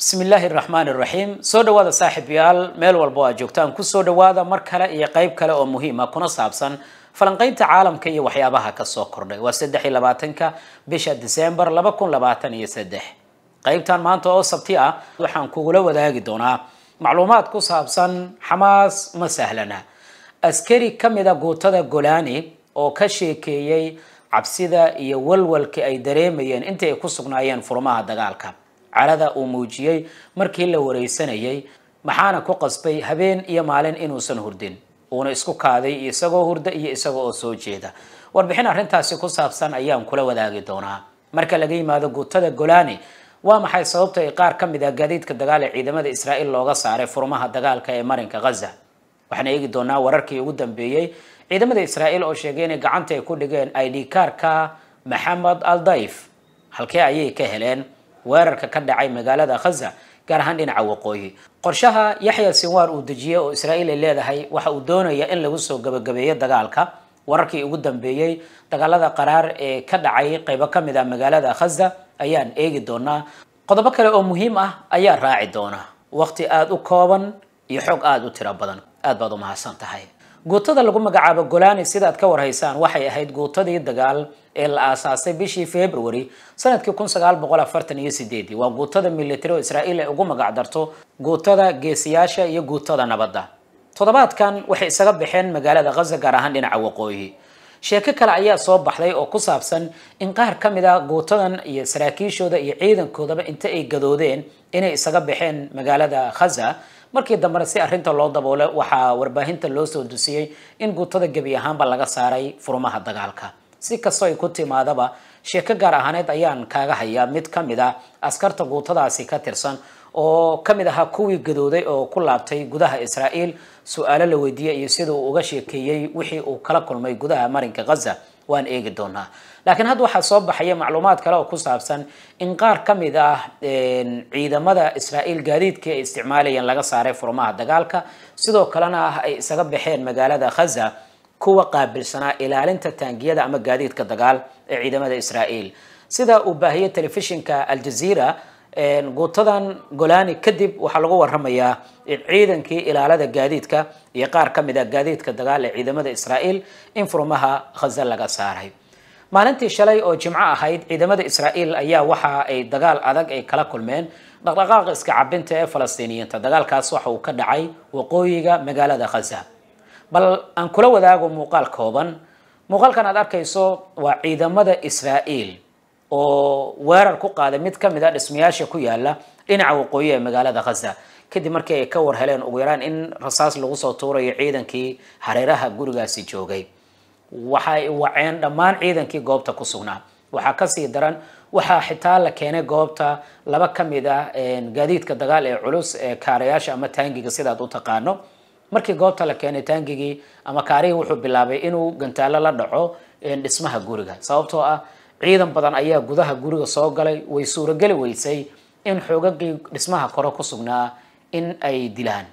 bismi illaahi raxmaani raxiim soo dhawaada saaxiibyaal meel walba oo aad joogtaan kusoo dhawaada mar kale iyo qeyb kale oo muhiima ah, kuna saabsan falanqeynta caalamka iyo waxyaabaha kasoo kordhay waa saddex iyo labaatanka bisha december laba kun labaatan iyo saddex qeybtan maanta oo sabti ah waxaan kugula wadaagi doonaa macluumaad ku saabsan xamaas ma sahlana askari ka mid a ah guutada golaani oo ka sheekeeyey cabsida iyo walwalka ay dareemayeen inta ay ku sugnaayeen furmaha dagaalka cadhada uu muujiyey markii la waraysanayay maxaana ku qasbay habeen iyo maalin inuusan hurdin uuna isku kaaday isagoo hurda iyo isaga oo soo jeeda warbixin arrintaasi ku saabsan ayaan kula wadaagi doonaa marka laga yimaado gutada golaani waa maxay sababta ay qaar ka mid ah gaadiidka dagaal ee ciidamada israa'iil looga saaray furmaha dagaalka ee marinka ghaza waxaan eegi doonaa wararkii ugu dambeeyey ciidamada israa'iil oo sheegay inay gacanta ay ku dhigeen id kaarka maxamed aldayf halkee ayay ka heleen weerarka ka dhacay magaalada khaza gaar ahaan dhinaca waqooyi qorshaha yaxya sinwar uu dejiyey oo israa'iil ay leedahay waxa uu doonaya in lagu soo gabagabeeyo dagaalka wararkii ugu dambeeyey dagaalada qaraar ee ka dhacay qaybo ka mid ah magaalada khaza ayaan eegi doonaa qodobo kale oo muhiim ah ayaa raaci doona waqti aada u kooban iyo xoog aada u tiro badan aad baad u mahadsan tahay guutada lagu magacaabo golaani sidaad ka warhaysaan waxay ahayd guutadii dagaal ee la aasaasay bishii february sanadkii kun sagaal sideedii waa guutada militari oo israa'iil ay ugu magac darto guutada geesiyaasha iyo guutada nabadda toddobaadkan waxay isaga baxeen magaalada khaza gaar ahaan dhinaca waqooyi sheeko kale ayaa soo baxday oo ku saabsan in qaar ka mid a ah guutadan iyo saraakiishooda iyo ciidankoodaba inta ay gadoodeen inay isaga baxeen magaalada khaza markii dambena si arrinta loo daboolo waxaa warbaahinta loo soo dusiyey in guutada gebi ahaanba laga saaray furumaha dagaalka si kastoo ay ku timaadaba sheeko gaar ahaaneed ayaan kaaga hayaa mid kamid a ah askarta guutadaasi ka tirsan oo kamid ahaa kuwii gadooday oo ku laabtay gudaha israa'iil su-aalo la weydiiyey iyo sida uu uga sheekeeyey wixii uu kala kulmay gudaha marinka khaza waan eegi doonaa laakiin hadda waxaa soo baxaya macluumaad kale oo ku saabsan in qaar ka mid ah ciidamada israa'iil gaadiidkii ay isticmaalayeen laga saaray furmaha dagaalka sidoo kalena ah ay isaga baxeen magaalada khaza kuwa qaabilsanaa ilaalinta taangiyada ama gaadiidka dagaal ee ciidamada israa'iil sida uu baahiyey telefishinka aljaziira guutadan golaani kadib waxaa lagu waramayaa in ciidankii ilaalada gaadiidka iyo qaar ka mid a ah gaadiidka dagaal ee ciidamada israa'iil in furmaha khaza laga saaray maalintii shalay oo jimco ahayd ciidamada israa'iil ayaa waxa ay dagaal adag ay kala kulmeen dhaqdhaqaaqa iska cabinta ee falastiiniyiinta dagaalkaas waxa uu ka dhacay waqooyiga magaalada khaza bal aan kula wadaago muuqaal kooban muuqaalkan aad arkayso waa ciidamada israa'iil oo weerar ku qaaday mid ka mid a ah dhismayaasha ku yaala dhinaca waqooyi ee magaalada khaza kadib markii ay ka war heleen ugu yaraan in rasaas lagu soo tuurayo ciidankii hareeraha gurigaasi joogay waxay waceen dhammaan ciidankii goobta ku sugnaa waxaa kasii daran waxaa xitaa la keenay goobta laba ka mid ah gaadiidka dagaal ee culus ee kaarayaasha ama taangiga sidaad u taqaano markii goobta la keenay taangigii ama kaarihii wuxuu bilaabay inuu gantaalo la dhaco dhismaha guriga sababtoo ah ciidan badan ayaa gudaha guriga soo galay way suurogeli weysay in xoogagii dhismaha kore ku sugnaa in ay dilaan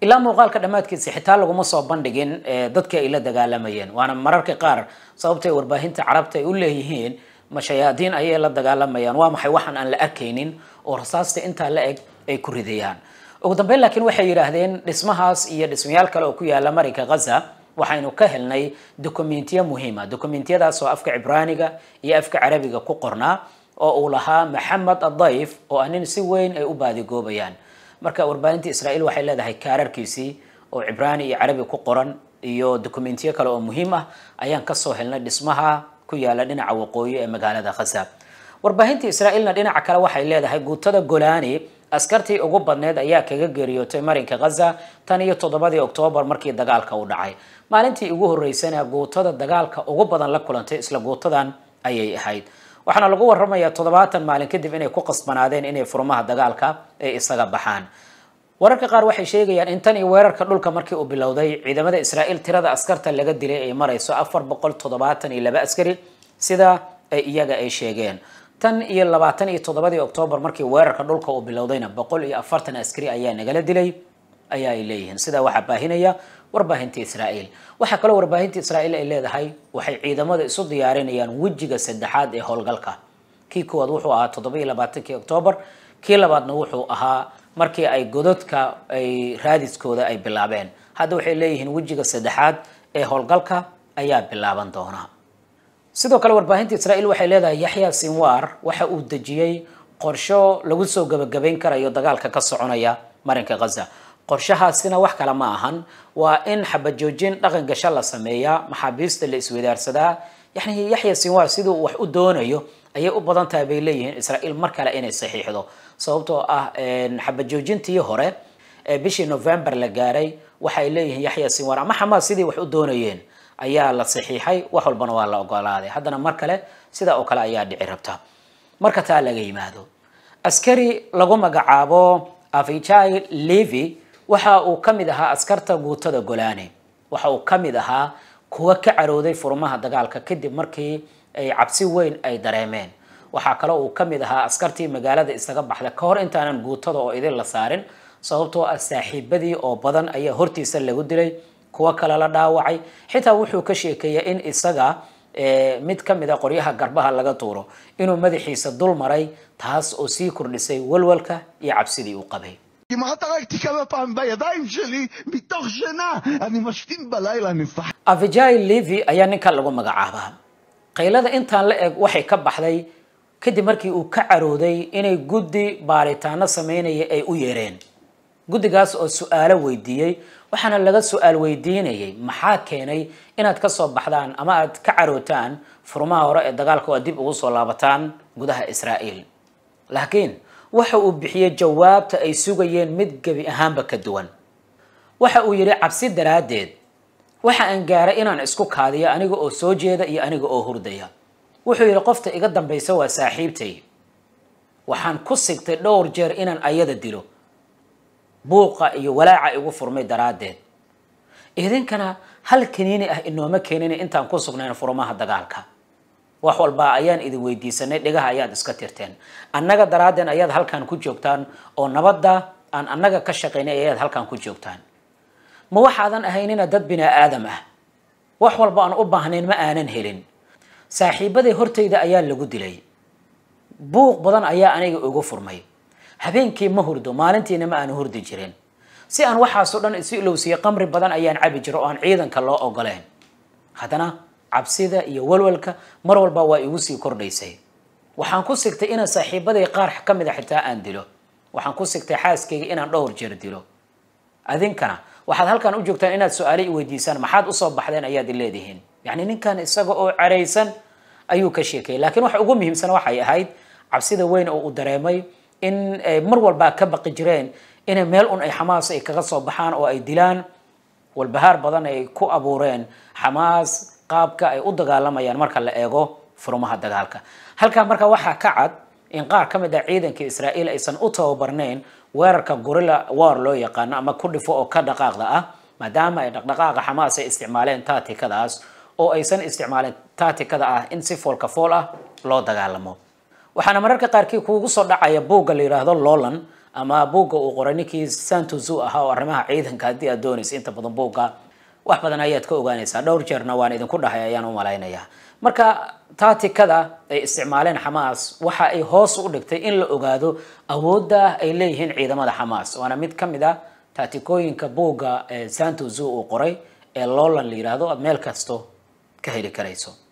ilaa muuqaalka dhammaadkiisa xitaa laguma soo bandhigin dadkii ay la dagaalamayeen waana mararka qaar sababtay warbaahinta carabta ay u leeyihiin ma ayay la dagaalamayaan waa maxay waxaan aan la arkaynin oo rasaasta intaa la eg ay ku ridayaan ugu dambeyn laakiin waxay yidhaahdeen dhismahaas iyo dhismayaal kale oo ku yaala marinka ghaza waxaynu ka helnay dokumentiyo muhiima dokumentiyadaas oo afka cibraaniga iyo afka carabiga ku qornaa oo uu lahaa maxamed adayf oo ah nin si weyn ay u baadigoobayaan marka warbaahinta israa'iil waxay leedahay kaararkiisii oo cibraani iyo carabi ku qoran iyo dokumentiyo kale oo muhiim ah ayaan kasoo helnay dhismaha ku yaala dhinaca waqooyi ee magaalada khaza warbaahinta israa'iilna dhinaca kale waxay leedahay guutada golani askartii ugu badneed ayaa kaga geeriyootay marinka khaza tan iyo toddobadii oktoobar markii dagaalka uu dhacay maalintii ugu horreysana guutada dagaalka ugu badan la kulantay isla guutadan ayay ahayd waxaana lagu waramayaa toddobaatan maalin kadib inay ku qasbanaadeen inay furmaha dagaalka ay isaga baxaan wararka qaar waxay sheegayaan in tan iyo weerarka dhulka markii uu bilowday ciidamada israa'iil tirada askarta laga dilay ay marayso afar boqol toddobaatan iyo laba askari sida iyaga ay sheegeen tan iyo labaatan iyo toddobadii octoobar markii weerarka dhulka uu bilowdayna boqol iyo afartan askari ayaa nagala dilay ayaa ay leeyihiin sidaa waxaa baahinaya warbaahinta israa'iil waxaa kaloo warbaahinta israa'iil ay leedahay waxay ciidamada isu diyaarinayaan wejiga saddexaad ee howlgalka kii kuwaad wuxuu ahaa toddobiyo labaatankii octoobar kii labaadna wuxuu ahaa markii ay godadka ay raadiskooda ay bilaabeen hadda waxay leeyihiin wejiga saddexaad ee howlgalka ayaa bilaaban doona sidoo kale warbaahinta israa'iil waxay leedahay yaxya sinwar waxa uu dejiyey qorsho lagu soo gebagabayn karayo dagaalka ka soconaya marinka khaza qorshahaasina wax kale ma ahan waa in xabajoojin dhaqan gasho la sameeyaa maxaabiista la iswadaarsadaa yani yaxya sinwar siduu wax u doonayo ayay u badan tahay bay leeyihiin israa'iil mar kale inay saxiixdo sababtoo ah xabajoojintii hore ee bishii november la gaaray waxay leeyihiin yaxya sinwar ama xamaas sidii wax u doonayeen ayaa la saxiixay wax walbana waa la ogolaaday haddana mar kale sidaa oo kale ayaa dhici rabta marka taa laga yimaado askari lagu magacaabo avijay levy waxa uu ka mid ahaa askarta guutada golaane waxa uu ka mid ahaa kuwa ka carooday furmaha dagaalka kadib markii ay cabsi weyn ay dareemeen waxaa kale uu ka mid ahaa askartii magaalada isaga baxda ka hor intaanan guutada oo idin la saarin sababtoo ah saaxiibadii oo badan ayaa hortiisa lagu dilay kuwo kale la dhaawacay xitaa wuxuu ka sheekeeyey in isaga eh, mid ka mid a qoryaha garbaha laga tuuro inuu madaxiisa dul maray taas oo sii kordhisay walwalka iyo cabsidii uu qabay avijai levy ayaa ninkan lagu magacaabaa qaylada intaan la eg waxay ka baxday kadib markii uu ka carooday inay guddi baaritaano sameynaya ay u yeereen guddigaas oo su-aalo weydiiyey waxaana laga su-aal weydiinayay maxaa keenay inaad kasoo baxdaan ama aad ka carootaan furmaha hore ee dagaalka oo dib ugu soo laabataan gudaha israa'iil laakiin waxa uu bixiyey jawaabta ay sugayeen mid gebi ahaanba ka duwan waxa uu yidhi cabsi daraaddeed waxa aan gaaray inaan isku kaadiyo aniga oo soo jeeda iyo aniga oo hurdaya wuxuu yidhi qofta iga dambaysa waa saaxiibtay waxaan ku sigtay dhowr jeer inaan ayada dilo buuqa iyo walaaca igu furmay daraaddeed idinkana hal kaniini ah inooma keenina intaan ku sugnayn furumaha dagaalka wax walba ayaan idin weydiisanay dhigaha ayaad iska tirteen annaga daraadeen ayaad halkan ku joogtaan oo nabadda aan annaga ka shaqaynay ayaad halkan ku joogtaan ma waxaadan ahaynina dad bini-aadam ah wax walba aan u baahnayn ma aanan helin saaxiibaday hortayda ayaa lagu dilay buuq badan ayaa aniga igu furmay habeenkii ma hurdo maalintiina ma aanu hurdi jirin si aan waxaasoo dhan isu ilowsiya qamri badan ayaan cabi jiro oo aan ciidanka loo ogoleen haddana cabsida iyo walwalka mar walba waa igu sii kordhaysay waxaan ku sigtay inaan saaxiibaday qaar ka mid xitaa aan dilo waxaan ku sigtay xaaskayga inaan dhowr jeer dilo adinkana waxaad halkan u joogtaan inaad su-aale i weydiisaan maxaad usoo baxdeen ayaad i leedihiin yacni ninkan isaga oo caraysan ayuu ka sheekayay laakiin waxa ugu muhiimsan waxay ahayd cabsida weyn oo uu dareemay in eh, mar walbaa ka baqi jireen inay meel un ay xamaas ay kaga soo baxaan oo ay dilaan walbahaar badan ay ku abuureen xamaas qaabka ay u dagaalamayaan marka la eego furmaha dagaalka halkaa marka waxaa ka cad in qaar ka mid ah ciidankii israa'iil aysan u tababarnayn weerarka gorilla war loo yaqaano ama ku dhifo oo ka dhaqaaqda ah maadaama ay dhaqdhaqaaqa xamaas ay isticmaaleen taatikadaas oo aysan isticmaalin taatikada ah in si foolka fool ah loo dagaalamo waxaana mararka qaarkii kugu soo dhacaya buugga la yidhaahdo loolan ama buugga uu qoray ninkii santuzu ahaa oo arrimaha ciidanka haddii aad doonaysa inta badan buugga wax badan ayaad ka ogaanaysaa dhowr jeerna waan idinku dhahay ayaan u malaynayaa marka taatikada ay isticmaaleen xamaas waxa ay hoos u dhigtay in la ogaado awoodda ay leeyihiin ciidamada xamaas waana mid ka mid a ah taatikooyinka buugga eh, santuzu uu qoray ee loolan la yidhaahdo aada meel kasto ka heli karayso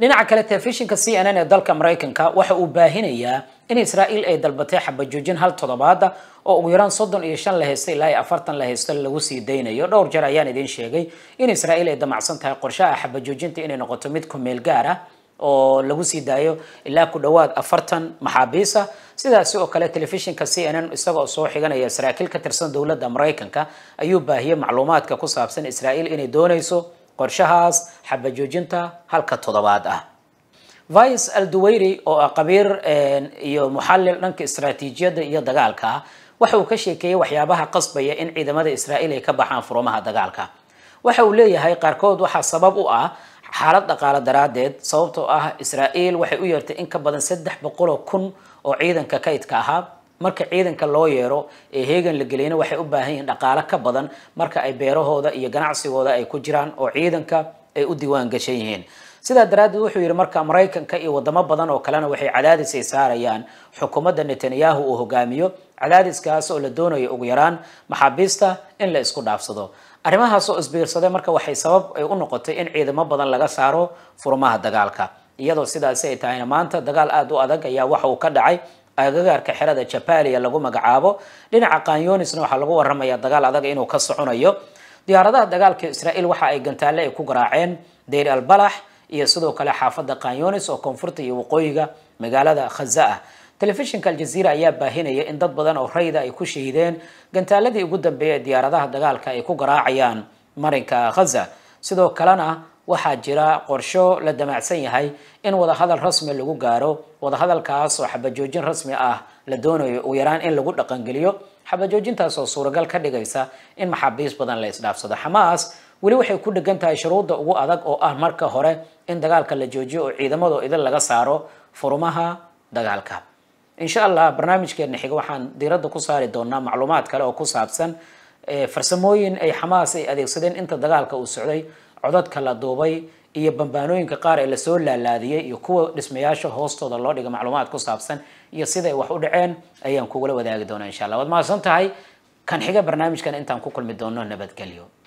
dhinaca kale telefishinka c n n ee dalka maraykanka waxa uu baahinayaa in israa'iil ay dalbatay xabajoojin hal toddobaada oo ugu yaraan soddon iyo shan la haysta ilaa iyo afartan la haysto lagu sii daynayo dhowr jeer ayaan idiin sheegay in israa'iil ay damacsan tahay qorshaha xabajoojinta inay noqoto mid ku meel gaar ah oo lagu sii daayo ilaa ku dhowaad afartan maxaabiis ah sidaasi oo kale telefishinka c n n isagoo soo xiganaya saraakiil ka tirsan dowladda maraykanka ayuu baahiyey macluumaadka ku saabsan israa'iil inay doonayso qorshahaas xabajoojinta halka toddobaad ah vice alduweyri oo ah qabiir iyo muxalil dhanka istraatiijiyadda iyo dagaalka waxa uu ka sheekeeyey waxyaabaha qasbaya in ciidamada israa'iil ay ka baxaan furumaha dagaalka waxa uu leeyahay qaarkood waxaa sabab u ah xaalad dhaqaale daraaddeed sababtoo ah israa'iil waxay u yeertay in ka badan saddex boqoloo kun oo ciidanka kaydka ahaa marka ciidanka loo yeero ee heegan la geliyana waxay u baahan yihiin dhaqaalo ka badan marka ay beerahooda iyo ganacsigooda ay ku jiraan oo ciidanka ay u diiwaan gashan yihiin sidaa daraaddeed wuxuu yidhi marka maraykanka iyo wadamo badan oo kalena waxay cadaadis ay saarayaan xukuumadda netanyahu uu hogaamiyo cadaadiskaas oo la doonayo ugu yaraan maxaabiista in la isku dhaafsado arrimahaas oo isbiirsaday marka waxay sabab ay u noqotay in ciidamo badan laga saaro furmaha dagaalka iyadoo sidaasi ay tahayna maanta dagaal aada u adag ayaa waxa uu ka dhacay agagaarka xerada jabalia lagu magacaabo dhinaca kanyoonisna waxaa lagu waramaya dagaal adag inuu ka soconayo diyaaradaha dagaalka israael waxa ay gantaale ay ku garaaceen dayr albalax iyo sidoo kale xaafadda kanyonis oo koonfurta iyo waqooyiga magaalada khaza ah telefishinka aljaziira ayaa baahinaya in dad badan oo rayda ay ku shahiideen gantaaladii ugu dambeeya ee diyaaradaha dagaalka ay ku garaacayaan marinka khaza sidoo kalena waxaa jira qorsho la damacsan yahay in wadahadal rasmi lagu gaaro wadahadalkaas oo xabajoojin rasmi ah la doonayo ugu yaraan in lagu dhaqangeliyo xabajoojintaas oo suuragal ka dhigaysa in maxaabiis badan la isdhaafsado xamaas weli waxay ku dhegan tahay shuruudda ugu adag oo ah marka hore in dagaalka la joojiyo oo ciidamado idin laga saaro furmaha dagaalka insha allah barnaamijkeenna xiga waxaan diiradda ku saari doonaa macluumaad kale oo ku saabsan eh, farsamooyin ay xamaas ay adeegsadeen inta dagaalka uu socday codadka la duubay iyo bambaanooyinka qaar ee lasoo laalaadiyey iyo kuwa dhismayaasha hoostooda loo dhiga macluumaad ku saabsan iyo siday wax u dhaceen ayaan kugula wadaagi doonaa insha allah waad mahadsan tahay kan xiga barnaamijkan intaan ku kulmi doono nabadgelyo